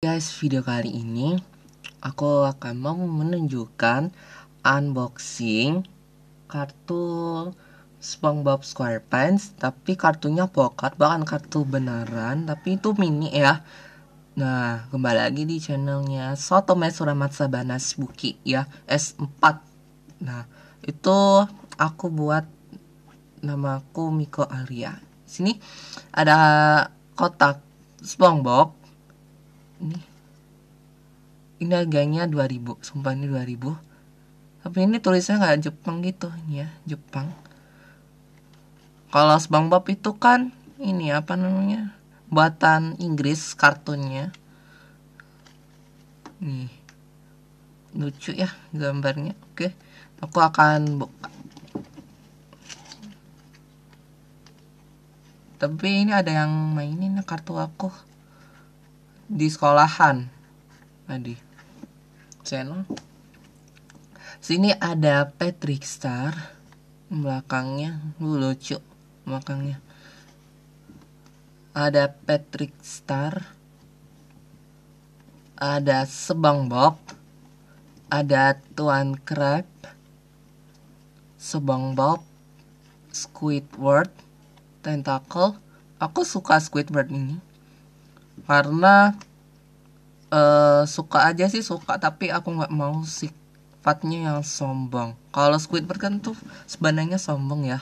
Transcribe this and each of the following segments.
Guys, video kali ini aku akan mau menunjukkan unboxing kartu SpongeBob SquarePants, tapi kartunya pocket bahkan kartu beneran, tapi itu mini ya. Nah, kembali lagi di channelnya Soto Mesuramat Sabanas Spooky ya, S4. Nah, itu aku buat namaku Miko Arya. Sini ada kotak SpongeBob ini ini harganya 2000 sumpah ini 2000 tapi ini tulisnya nggak Jepang gitu ya Jepang kalau SpongeBob itu kan ini apa namanya buatan Inggris kartunnya nih lucu ya gambarnya oke aku akan buka tapi ini ada yang mainin kartu aku di sekolahan tadi channel sini ada Patrick Star belakangnya lu uh, lucu belakangnya ada Patrick Star ada Sebang Bob ada Tuan Crab Sebang Bob Squidward Tentacle aku suka Squidward ini karena uh, suka aja sih suka tapi aku nggak mau sifatnya yang sombong kalau Squidward kan tuh sebenarnya sombong ya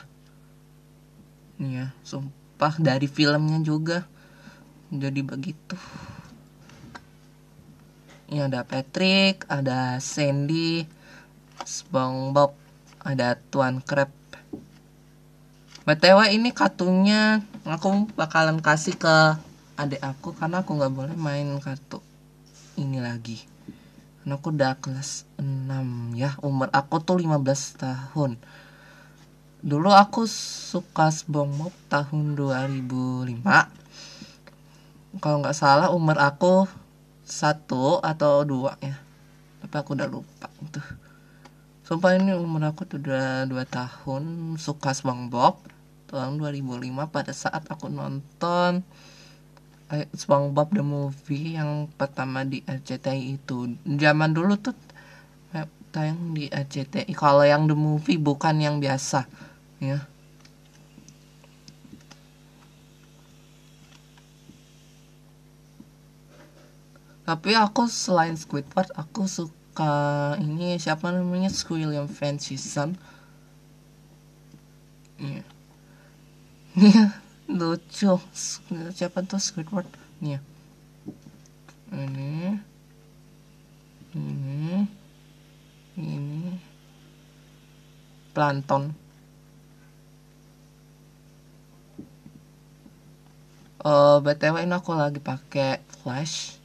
ini ya sumpah dari filmnya juga jadi begitu ini ada Patrick ada Sandy SpongeBob ada Tuan Crab btw ini kartunya aku bakalan kasih ke adik aku karena aku nggak boleh main kartu ini lagi karena aku udah kelas 6 ya umur aku tuh 15 tahun dulu aku suka SpongeBob tahun 2005 kalau nggak salah umur aku satu atau dua ya tapi aku udah lupa itu sumpah ini umur aku tuh udah dua tahun suka SpongeBob tahun 2005 pada saat aku nonton Eh, SpongeBob the Movie yang pertama di RCTI itu. Zaman dulu tuh eh, tayang di RCTI. Kalau yang the movie bukan yang biasa, ya. Tapi aku selain Squidward, aku suka ini siapa namanya Squilliam Fancy ya ya Yeah lucu siapa tuh Squidward nih ya ini ini ini plankton Uh, eh, btw ini aku lagi pakai flash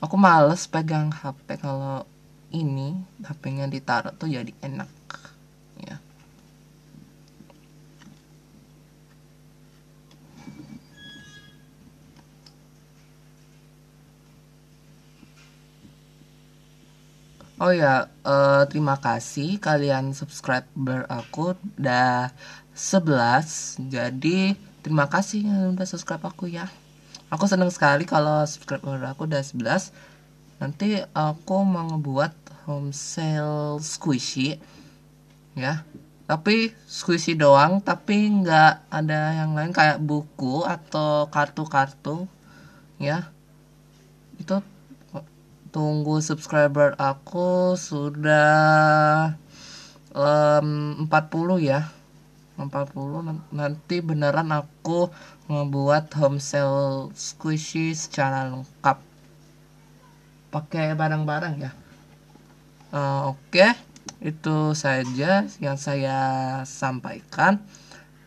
aku males pegang hp kalau ini hpnya ditaruh tuh jadi enak Oh ya, uh, terima kasih kalian subscriber aku udah 11. Jadi terima kasih yang udah subscribe aku ya. Aku seneng sekali kalau subscriber aku udah 11. Nanti aku mau ngebuat home sale squishy ya. Tapi squishy doang, tapi nggak ada yang lain kayak buku atau kartu-kartu ya. Itu tunggu subscriber aku sudah um, 40 ya 40 nanti beneran aku membuat home sale squishy secara lengkap pakai barang-barang ya uh, oke okay. itu saja yang saya sampaikan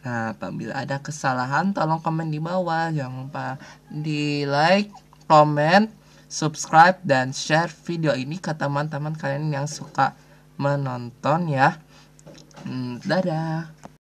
nah apabila ada kesalahan tolong komen di bawah jangan lupa di like comment subscribe dan share video ini ke teman-teman kalian yang suka menonton ya. Hmm, dadah.